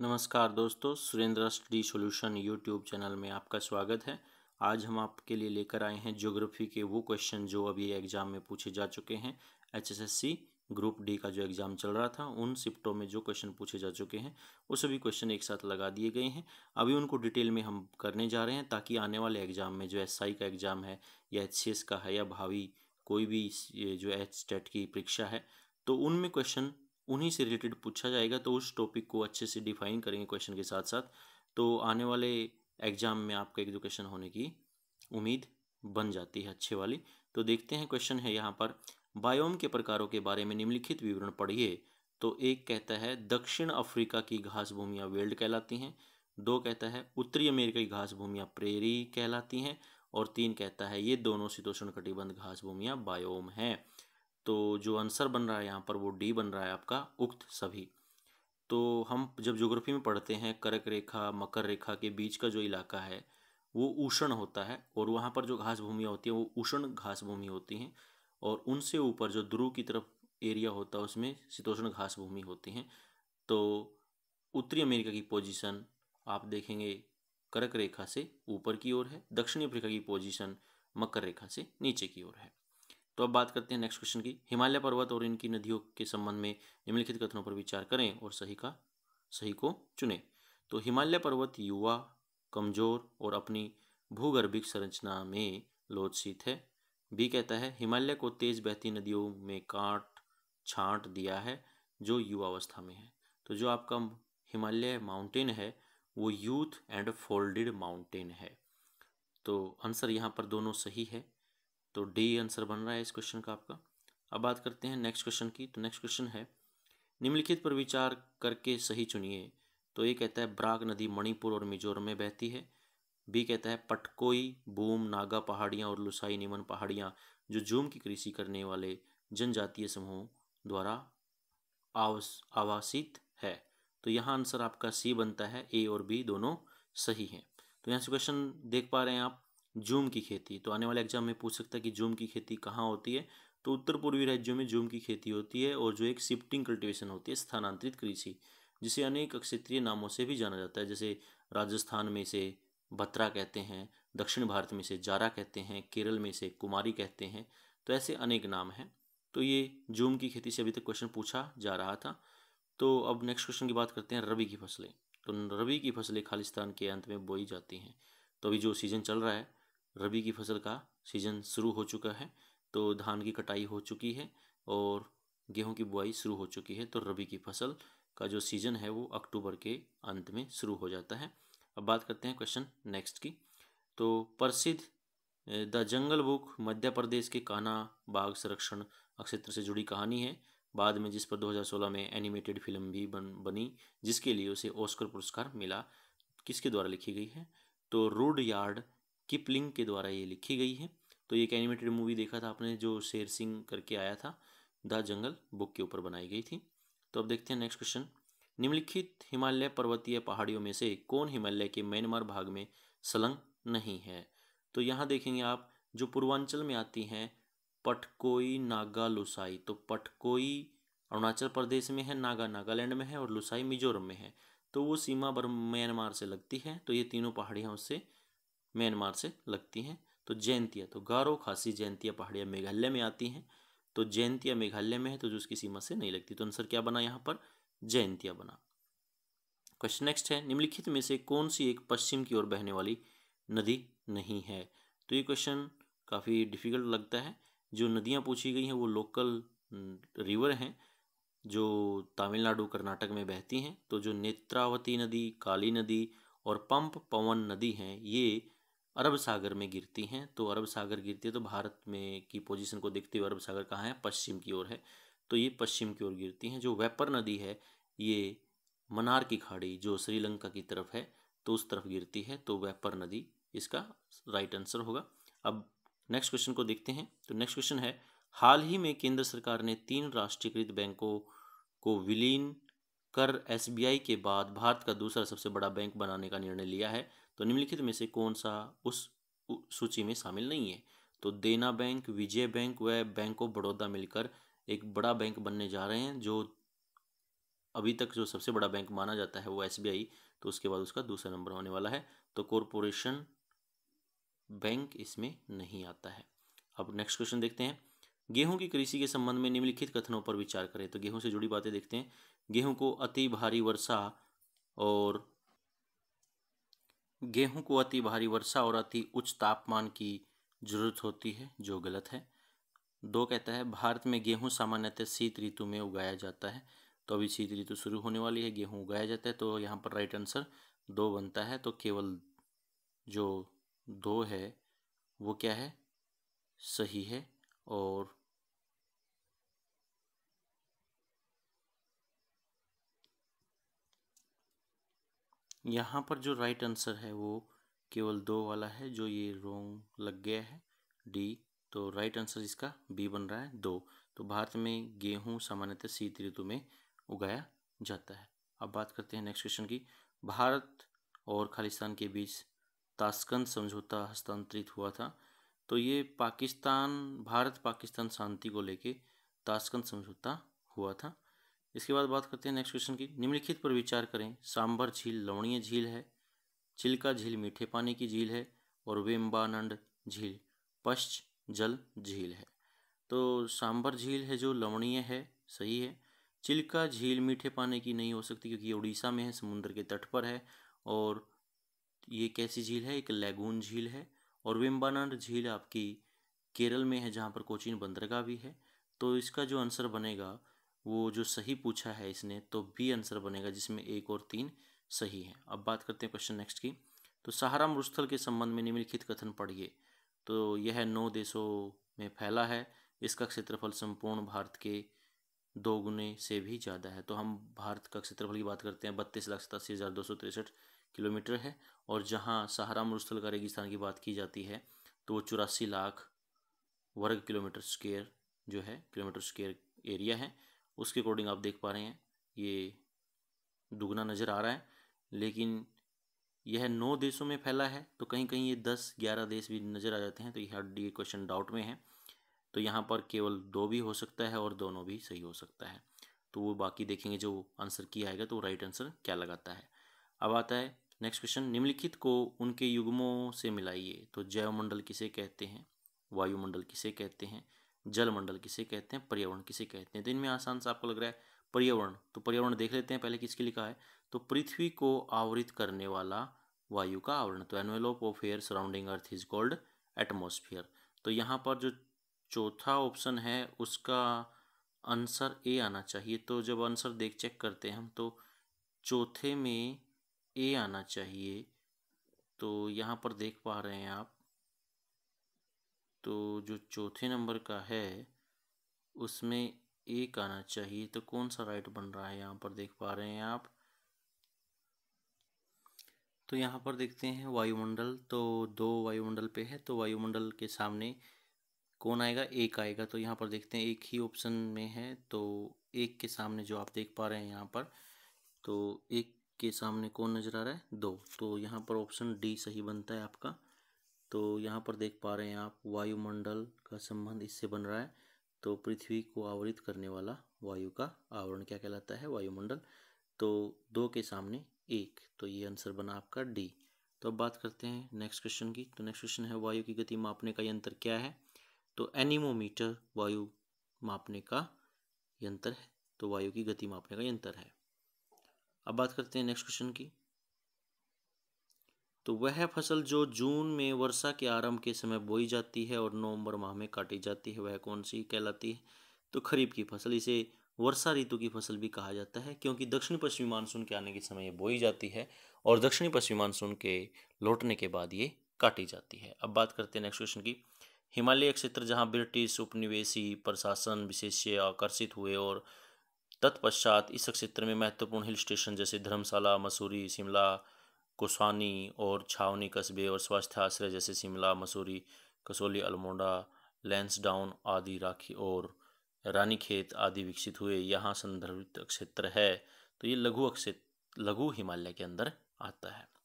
नमस्कार दोस्तों Surendra study solution YouTube channel में आपका स्वागत है आज हम आपके लिए लेकर आए हैं ज्योग्राफी के वो क्वेश्चन जो अभी एग्ज़ाम में पूछे जा चुके हैं एचएसएससी ग्रुप डी का जो एग्ज़ाम चल रहा था उन शिफ्टों में जो क्वेश्चन पूछे जा चुके हैं वो सभी क्वेश्चन एक साथ लगा दिए गए हैं अभी उनको डिटेल में हम करने जा रहे हैं ताकि आने वाले एग्ज़ाम में जो एस का एग्ज़ाम है या एच का है या भावी कोई भी जो एच की परीक्षा है तो उनमें क्वेश्चन उन्हीं से रिलेटेड पूछा जाएगा तो उस टॉपिक को अच्छे से डिफाइन करेंगे क्वेश्चन के साथ साथ तो आने वाले एग्ज़ाम में आपका एजुकेशन होने की उम्मीद बन जाती है अच्छे वाली तो देखते हैं क्वेश्चन है यहाँ पर बायोम के प्रकारों के बारे में निम्नलिखित विवरण पढ़िए तो एक कहता है दक्षिण अफ्रीका की घास भूमियाँ वेल्ड कहलाती हैं दो कहता है उत्तरी अमेरिका की घास भूमियाँ प्रेरी कहलाती हैं और तीन कहता है ये दोनों शीतोषण कटिबंध घास भूमियाँ बायोम हैं तो जो आंसर बन रहा है यहाँ पर वो डी बन रहा है आपका उक्त सभी तो हम जब ज्योग्राफी में पढ़ते हैं करक रेखा मकर रेखा के बीच का जो इलाका है वो उष्ण होता है और वहाँ पर जो घास भूमियाँ होती हैं वो उष्ण घास भूमि होती हैं और उनसे ऊपर जो ध्रुव की तरफ एरिया होता है उसमें शीतोष्ण घास भूमि होती हैं तो उत्तरी अमेरिका की पोजीशन आप देखेंगे करक रेखा से ऊपर की ओर है दक्षिणी अफ्रीका की पोजीशन मकर रेखा से नीचे की ओर है तो अब बात करते हैं नेक्स्ट क्वेश्चन की हिमालय पर्वत और इनकी नदियों के संबंध में निम्नलिखित कथनों पर विचार करें और सही का सही को चुनें तो हिमालय पर्वत युवा कमजोर और अपनी भूगर्भिक संरचना में लोचशीत है बी कहता है हिमालय को तेज बहती नदियों में काट छांट दिया है जो युवावस्था में है तो जो आपका हिमालय माउंटेन है वो यूथ एंड फोल्डेड माउंटेन है तो आंसर यहाँ पर दोनों सही है तो डी आंसर बन रहा है इस क्वेश्चन का आपका अब बात करते हैं नेक्स्ट क्वेश्चन की तो नेक्स्ट क्वेश्चन है निम्नलिखित पर विचार करके सही चुनिए तो ये कहता है ब्राक नदी मणिपुर और मिजोरम में बहती है बी कहता है पटकोई बूम नागा पहाड़ियाँ और लुसाई निमन पहाड़ियाँ जो जूम की कृषि करने वाले जनजातीय समूहों द्वारा आवस आवासित है तो यहाँ आंसर आपका सी बनता है ए और बी दोनों सही हैं तो यहाँ से क्वेश्चन देख पा रहे हैं आप जूम की खेती तो आने वाले एग्जाम में पूछ सकता है कि जूम की खेती कहाँ होती है तो उत्तर पूर्वी राज्यों में जूम की खेती होती है और जो एक शिफ्टिंग कल्टिवेशन होती है स्थानांतरित कृषि जिसे अनेक क्षेत्रीय नामों से भी जाना जाता है जैसे राजस्थान में इसे भत्रा कहते हैं दक्षिण भारत में इसे जारा कहते हैं केरल में इसे कुमारी कहते हैं तो ऐसे अनेक नाम हैं तो ये जूम की खेती से अभी तक क्वेश्चन पूछा जा रहा था तो अब नेक्स्ट क्वेश्चन की बात करते हैं रबी की फसलें तो रबी की फसलें खालिस्तान के अंत में बोई जाती हैं तो अभी जो सीज़न चल रहा है रबी की फसल का सीज़न शुरू हो चुका है तो धान की कटाई हो चुकी है और गेहूं की बुआई शुरू हो चुकी है तो रबी की फसल का जो सीज़न है वो अक्टूबर के अंत में शुरू हो जाता है अब बात करते हैं क्वेश्चन नेक्स्ट की तो प्रसिद्ध द जंगल बुक मध्य प्रदेश के काना बाघ संरक्षण क्षेत्र से जुड़ी कहानी है बाद में जिस पर 2016 में एनिमेटेड फिल्म भी बन बनी जिसके लिए उसे ऑस्कर पुरस्कार मिला किसके द्वारा लिखी गई है तो रूड यार्ड किपलिंग के द्वारा ये लिखी गई है तो एक एनिमेटेड मूवी देखा था आपने जो शेर सिंह करके आया था द जंगल बुक के ऊपर बनाई गई थी तो अब देखते हैं नेक्स्ट क्वेश्चन निम्नलिखित हिमालय पर्वतीय पहाड़ियों में से कौन हिमालय के म्यांमार भाग में संलग्न नहीं है तो यहाँ देखेंगे आप जो पूर्वांचल में आती हैं पटकोई नागा लुसाई तो पटकोई अरुणाचल प्रदेश में है नागा नागालैंड में है और लुसाई मिजोरम में है तो वो सीमा बर म्यांमार से लगती है तो ये तीनों पहाड़ियाँ उससे म्यांमार से लगती हैं तो जैनतिया तो गारो खासी जैनतिया पहाड़ियाँ मेघालय में आती हैं तो जैनतिया मेघालय में है तो जो उसकी सीमा से नहीं लगती तो आंसर क्या बना यहाँ पर जैनतिया बना क्वेश्चन नेक्स्ट है निम्नलिखित में से कौन सी एक पश्चिम की ओर बहने वाली नदी नहीं है तो ये क्वेश्चन काफ़ी डिफिकल्ट लगता है जो नदियाँ पूछी गई हैं वो लोकल रिवर हैं जो तमिलनाडु कर्नाटक में बहती हैं तो जो नेत्रावती नदी काली नदी और पंप पवन नदी हैं ये अरब सागर में गिरती हैं तो अरब सागर गिरती है तो भारत में की पोजीशन को देखते हुए अरब सागर कहाँ है पश्चिम की ओर है तो ये पश्चिम की ओर गिरती हैं जो वेपर नदी है ये मनार की खाड़ी जो श्रीलंका की तरफ है तो उस तरफ गिरती है तो वेपर नदी इसका राइट आंसर होगा अब नेक्स्ट क्वेश्चन को देखते हैं तो नेक्स्ट क्वेश्चन है हाल ही में केंद्र सरकार ने तीन राष्ट्रीयकृत बैंकों को विलीन कर एसबीआई के बाद भारत का दूसरा सबसे बड़ा बैंक बनाने का निर्णय लिया है तो निम्नलिखित में से कौन सा उस सूची में शामिल नहीं है तो देना बैंक विजय बैंक व बैंक ऑफ बड़ौदा मिलकर एक बड़ा बैंक बनने जा रहे हैं जो अभी तक जो सबसे बड़ा बैंक माना जाता है वो एस तो उसके बाद उसका दूसरा नंबर होने वाला है तो कॉरपोरेशन बैंक इसमें नहीं आता है अब नेक्स्ट क्वेश्चन देखते हैं गेहूं की कृषि के संबंध में निम्नलिखित कथनों पर विचार करें तो गेहूं से जुड़ी बातें देखते हैं गेहूं को अति भारी वर्षा और गेहूं को अति भारी वर्षा और अति उच्च तापमान की जरूरत होती है जो गलत है दो कहता है भारत में गेहूं सामान्यतः शीत ऋतु में उगाया जाता है तो अभी शीत ऋतु शुरू होने वाली है गेहूं उगाया जाता है तो यहाँ पर राइट आंसर दो बनता है तो केवल जो दो है वो क्या है सही है और यहाँ पर जो राइट आंसर है वो केवल दो वाला है जो ये रोंग लग गया है डी तो राइट आंसर इसका बी बन रहा है दो तो भारत में गेहूँ सामान्यतः शीत ऋतु में उगाया जाता है अब बात करते हैं नेक्स्ट क्वेश्चन की भारत और खालिस्तान के बीच ताशकंद समझौता हस्तांतरित हुआ था तो ये पाकिस्तान भारत पाकिस्तान शांति को लेके ताशकंद समझौता हुआ था इसके बाद बात करते हैं नेक्स्ट क्वेश्चन की निम्नलिखित पर विचार करें सांबर झील लवणीय झील है चिल्का झील मीठे पानी की झील है और वेम्बानंद झील पश्च जल झील है तो सांबर झील है जो लवणीय है सही है चिल्का झील मीठे पानी की नहीं हो सकती क्योंकि उड़ीसा में है समुद्र के तट पर है और ये कैसी झील है एक लैगून झील है और वेम्बानंद झील आपकी केरल में है जहाँ पर कोचिन बंदरगाह भी है तो इसका जो आंसर बनेगा वो जो सही पूछा है इसने तो बी आंसर बनेगा जिसमें एक और तीन सही है अब बात करते हैं क्वेश्चन नेक्स्ट की तो सहारा मरुस्थल के संबंध में निम्नलिखित कथन पढ़िए तो यह नौ देशों में फैला है इसका क्षेत्रफल संपूर्ण भारत के दो गुने से भी ज़्यादा है तो हम भारत का क्षेत्रफल की बात करते हैं बत्तीस लाख सतासी हज़ार दो सौ तिरसठ किलोमीटर है और जहाँ सहारा मरुस्थल का रेगिस्तान की बात की जाती है तो वो चौरासी लाख वर्ग किलोमीटर स्क्वेयर जो है किलोमीटर स्क्वेयर एरिया है उसके अकॉर्डिंग आप देख पा रहे हैं ये दुगना नज़र आ रहा है लेकिन यह नौ देशों में फैला है तो कहीं कहीं ये दस ग्यारह देश भी नज़र आ जाते हैं तो यहाँ डी क्वेश्चन डाउट में है तो यहाँ पर केवल दो भी हो सकता है और दोनों भी सही हो सकता है तो वो बाकी देखेंगे जो आंसर किया आएगा तो राइट आंसर क्या लगाता है अब आता है नेक्स्ट क्वेश्चन निम्नलिखित को उनके युग्मों से मिलाइए तो जैवमंडल किसे कहते हैं वायुमंडल किसे कहते हैं जलमंडल किसे कहते हैं पर्यावरण किसे कहते हैं तो इनमें आसान सा आपको लग रहा है पर्यावरण तो पर्यावरण देख लेते हैं पहले किसके लिखा है तो पृथ्वी को आवृत करने वाला वायु का आवरण तो envelope of air surrounding earth is called atmosphere तो यहाँ पर जो चौथा ऑप्शन है उसका आंसर ए आना चाहिए तो जब आंसर देख चेक करते हैं हम तो चौथे में ए आना चाहिए तो यहाँ पर देख पा रहे हैं आप तो जो चौथे नंबर का है उसमें एक आना चाहिए तो कौन सा राइट बन रहा है यहाँ पर देख पा रहे हैं आप तो यहाँ पर देखते हैं वायुमंडल तो दो वायुमंडल पे है तो वायुमंडल के सामने कौन आएगा एक आएगा तो यहाँ पर देखते हैं एक ही ऑप्शन में है तो एक के सामने जो आप देख पा रहे हैं यहाँ पर तो एक के सामने कौन नज़र आ रहा है दो तो यहाँ पर ऑप्शन डी सही बनता है आपका तो यहाँ पर देख पा रहे हैं आप वायुमंडल का संबंध इससे बन रहा है तो पृथ्वी को आवरित करने वाला वायु का आवरण क्या कहलाता है वायुमंडल तो दो के सामने एक तो ये आंसर बना आपका डी तो अब बात करते हैं नेक्स्ट क्वेश्चन की तो नेक्स्ट क्वेश्चन है वायु की गति मापने का यंत्र क्या है तो एनिमोमीटर वायु मापने का यंत्र है तो वायु की गति मापने का यंत्र है अब बात करते हैं नेक्स्ट क्वेश्चन की तो वह फसल जो जून में वर्षा के आरंभ के समय बोई जाती है और नवंबर माह में काटी जाती है वह कौन सी कहलाती है तो खरीफ की फसल इसे वर्षा ऋतु की फसल भी कहा जाता है क्योंकि दक्षिण पश्चिमी मानसून के आने के समय ये बोई जाती है और दक्षिणी पश्चिमी मानसून के लौटने के बाद ये काटी जाती है अब बात करते हैं नेक्स्ट क्वेश्चन की हिमालय क्षेत्र जहाँ ब्रिटिश उपनिवेशी प्रशासन विशेष आकर्षित हुए और तत्पश्चात इस क्षेत्र में महत्वपूर्ण हिल स्टेशन जैसे धर्मशाला मसूरी शिमला कुसानी और छावनी कस्बे और स्वास्थ्य आश्रय जैसे शिमला मसूरी कसौली अल्मोड़ा लेंसडाउन आदि राखी और रानीखेत आदि विकसित हुए यहाँ संदर्भित क्षेत्र है तो ये लघु अक्षेत्र लघु हिमालय के अंदर आता है